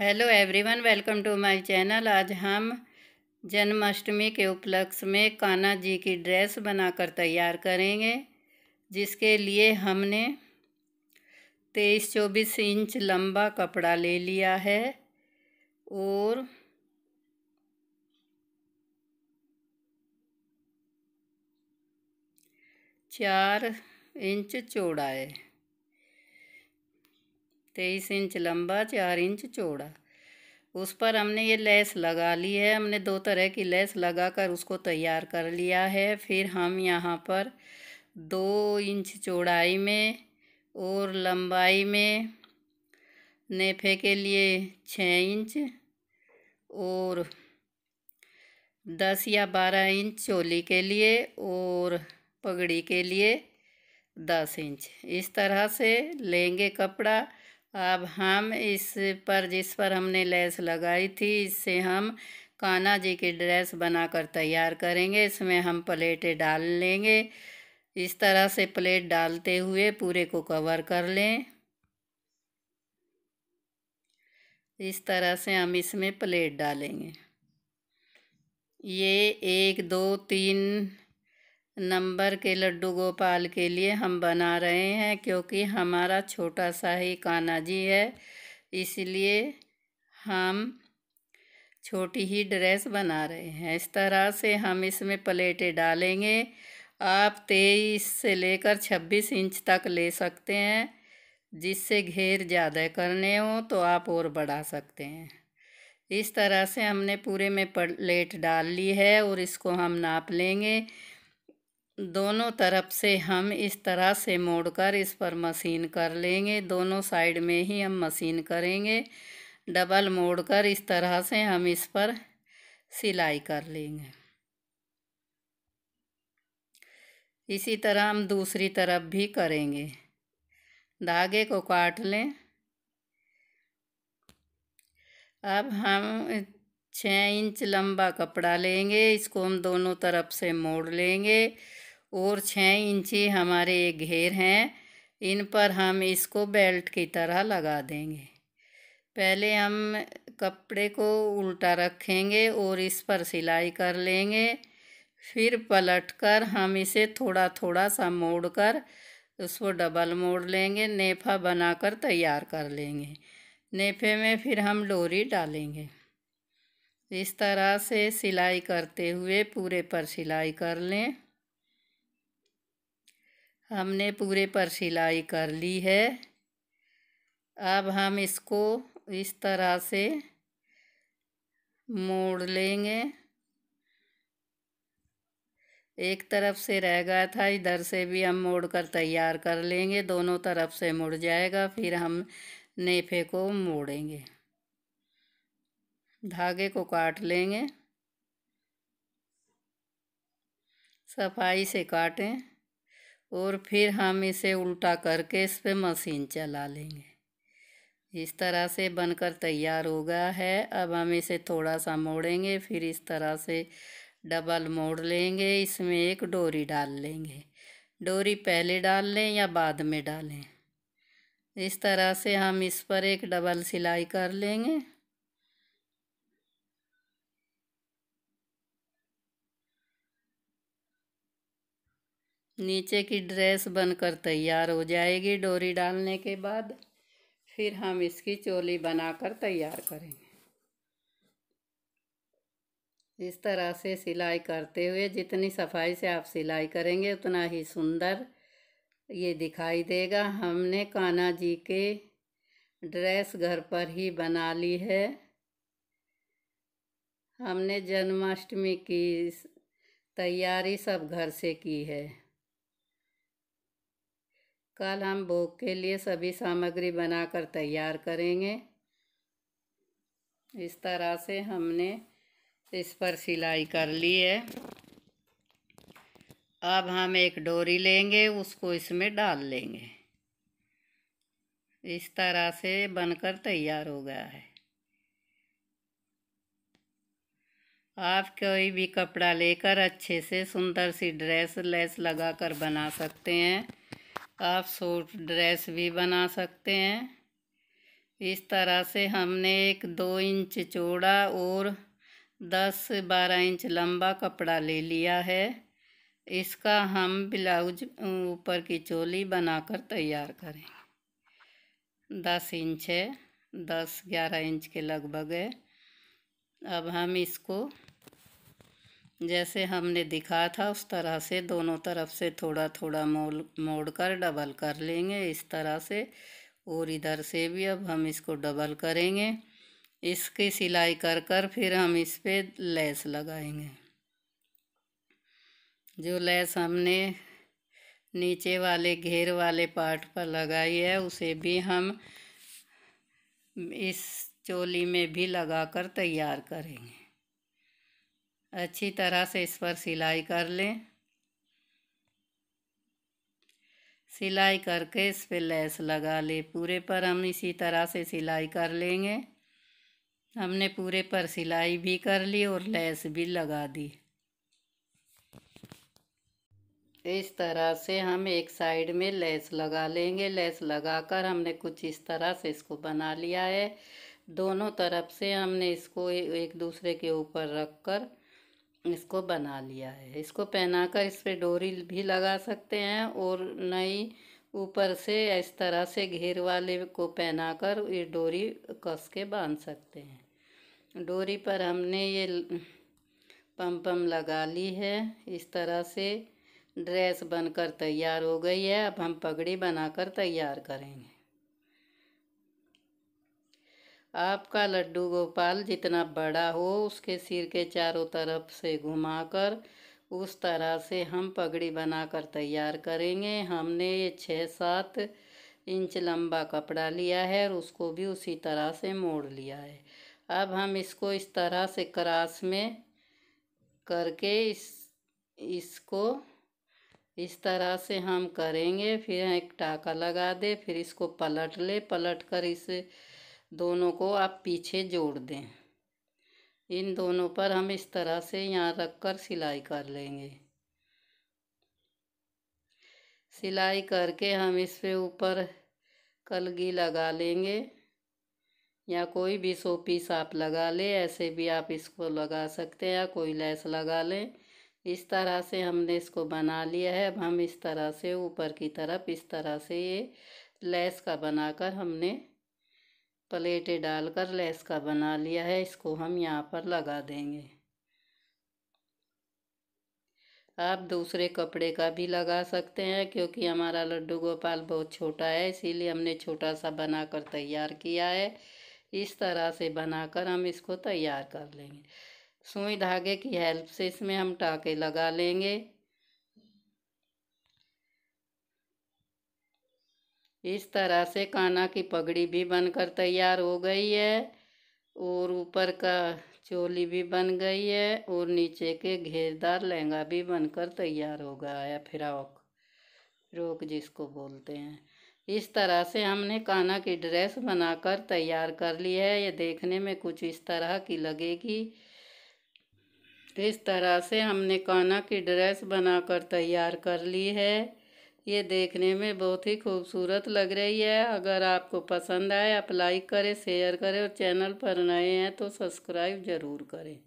hello everyone welcome to my channel आज हम जन्माष्टमी के उपलक्ष्य में कान्हा जी की ड्रेस बनाकर तैयार करेंगे जिसके लिए हमने तेईस चौबीस इंच लंबा कपड़ा ले लिया है और चार इंच चौड़ा है तेईस इंच लंबा चार इंच चौड़ा उस पर हमने ये लेस लगा ली है हमने दो तरह की लेस लगा कर उसको तैयार कर लिया है फिर हम यहाँ पर दो इंच चौड़ाई में और लंबाई में नेफे के लिए छः इंच और दस या बारह इंच चोली के लिए और पगड़ी के लिए दस इंच इस तरह से लेंगे कपड़ा अब हम इस पर जिस पर हमने लेस लगाई थी इससे हम कान्हा जी की ड्रेस बनाकर तैयार करेंगे इसमें हम प्लेटें डाल लेंगे इस तरह से प्लेट डालते हुए पूरे को कवर कर लें इस तरह से हम इसमें प्लेट डालेंगे ये एक दो तीन नंबर के लड्डू गोपाल के लिए हम बना रहे हैं क्योंकि हमारा छोटा सा ही काना जी है इसलिए हम छोटी ही ड्रेस बना रहे हैं इस तरह से हम इसमें प्लेटें डालेंगे आप तेईस से लेकर छब्बीस इंच तक ले सकते हैं जिससे घेर ज़्यादा करने हो तो आप और बढ़ा सकते हैं इस तरह से हमने पूरे में प्लेट डाल ली है और इसको हम नाप लेंगे दोनों तरफ से हम इस तरह से मोड़कर इस पर मशीन कर लेंगे दोनों साइड में ही हम मशीन करेंगे डबल मोड़कर इस तरह से हम इस पर सिलाई कर लेंगे इसी तरह हम दूसरी तरफ भी करेंगे धागे को काट लें अब हम छः इंच लंबा कपड़ा लेंगे इसको हम दोनों तरफ से मोड़ लेंगे और छः इंची हमारे घेर हैं इन पर हम इसको बेल्ट की तरह लगा देंगे पहले हम कपड़े को उल्टा रखेंगे और इस पर सिलाई कर लेंगे फिर पलट कर हम इसे थोड़ा थोड़ा सा मोड़ कर उसको डबल मोड़ लेंगे नेफा बनाकर तैयार कर लेंगे नेफे में फिर हम डोरी डालेंगे इस तरह से सिलाई करते हुए पूरे पर सिलाई कर लें हमने पूरे पर सिलाई कर ली है अब हम इसको इस तरह से मोड़ लेंगे एक तरफ से रह गया था इधर से भी हम मोड़ कर तैयार कर लेंगे दोनों तरफ से मुड़ जाएगा फिर हम नेफे को मोड़ेंगे धागे को काट लेंगे सफाई से काटें और फिर हम इसे उल्टा करके इस पर मशीन चला लेंगे इस तरह से बनकर तैयार हो गया है अब हम इसे थोड़ा सा मोड़ेंगे फिर इस तरह से डबल मोड़ लेंगे इसमें एक डोरी डाल लेंगे डोरी पहले डाल लें या बाद में डालें इस तरह से हम इस पर एक डबल सिलाई कर लेंगे नीचे की ड्रेस बनकर तैयार हो जाएगी डोरी डालने के बाद फिर हम इसकी चोली बनाकर तैयार करेंगे इस तरह से सिलाई करते हुए जितनी सफाई से आप सिलाई करेंगे उतना ही सुंदर ये दिखाई देगा हमने कान्हा जी के ड्रेस घर पर ही बना ली है हमने जन्माष्टमी की तैयारी सब घर से की है कल हम भोग के लिए सभी सामग्री बनाकर तैयार करेंगे इस तरह से हमने इस पर सिलाई कर ली है अब हम एक डोरी लेंगे उसको इसमें डाल लेंगे इस तरह से बनकर तैयार हो गया है आप कोई भी कपड़ा लेकर अच्छे से सुंदर सी ड्रेस लेस लगाकर बना सकते हैं आप सूट ड्रेस भी बना सकते हैं इस तरह से हमने एक दो इंच चौड़ा और दस बारह इंच लंबा कपड़ा ले लिया है इसका हम ब्लाउज ऊपर की चोली बनाकर तैयार करें दस इंच है दस ग्यारह इंच के लगभग है अब हम इसको जैसे हमने दिखा था उस तरह से दोनों तरफ से थोड़ा थोड़ा मोल मोड़ कर डबल कर लेंगे इस तरह से और इधर से भी अब हम इसको डबल करेंगे इसकी सिलाई कर कर फिर हम इस पर लेस लगाएंगे जो लेस हमने नीचे वाले घेर वाले पार्ट पर लगाई है उसे भी हम इस चोली में भी लगाकर तैयार करेंगे अच्छी तरह से इस पर सिलाई कर लें सिलाई करके इस पर लेस लगा ले पूरे पर हम इसी तरह से सिलाई कर लेंगे हमने पूरे पर सिलाई भी कर ली और लेस भी लगा दी इस तरह से हम एक साइड में लेस लगा लेंगे लेस लगाकर हमने कुछ इस तरह से इसको बना लिया है दोनों तरफ से हमने इसको एक दूसरे के ऊपर रख कर इसको बना लिया है इसको पहनाकर इस पर डोरी भी लगा सकते हैं और नई ऊपर से इस तरह से घेर वाले को पहनाकर ये डोरी कस के बांध सकते हैं डोरी पर हमने ये पम पम लगा ली है इस तरह से ड्रेस बनकर तैयार हो गई है अब हम पगड़ी बनाकर तैयार करेंगे आपका लड्डू गोपाल जितना बड़ा हो उसके सिर के चारों तरफ से घुमाकर उस तरह से हम पगड़ी बनाकर तैयार करेंगे हमने ये छः सात इंच लंबा कपड़ा लिया है और उसको भी उसी तरह से मोड़ लिया है अब हम इसको इस तरह से क्रास में करके इस इसको इस तरह से हम करेंगे फिर एक टाका लगा दे फिर इसको पलट ले पलट कर इसे दोनों को आप पीछे जोड़ दें इन दोनों पर हम इस तरह से यहाँ रख कर सिलाई कर लेंगे सिलाई करके हम इस पे ऊपर कलगी लगा लेंगे या कोई भी सो पीस आप लगा ले ऐसे भी आप इसको लगा सकते हैं या कोई लैस लगा लें इस तरह से हमने इसको बना लिया है अब हम इस तरह से ऊपर की तरफ इस तरह से ये लैस का बनाकर हमने प्लेटें डालकर लेस का बना लिया है इसको हम यहाँ पर लगा देंगे आप दूसरे कपड़े का भी लगा सकते हैं क्योंकि हमारा लड्डू गोपाल बहुत छोटा है इसीलिए हमने छोटा सा बनाकर तैयार किया है इस तरह से बनाकर हम इसको तैयार कर लेंगे सुई धागे की हेल्प से इसमें हम टाके लगा लेंगे इस तरह से काना की पगड़ी भी बनकर तैयार हो गई है और ऊपर का चोली भी बन गई है और नीचे के घेरदार लहंगा भी बनकर तैयार हो गया है फ्रॉक फ्रॉक जिसको बोलते हैं इस तरह से हमने काना की ड्रेस बनाकर तैयार कर ली है ये देखने में कुछ इस तरह की लगेगी इस तरह से हमने काना की ड्रेस बनाकर तैयार कर ली है ये देखने में बहुत ही खूबसूरत लग रही है अगर आपको पसंद आए आप लाइक करें शेयर करें और चैनल पर नए हैं तो सब्सक्राइब ज़रूर करें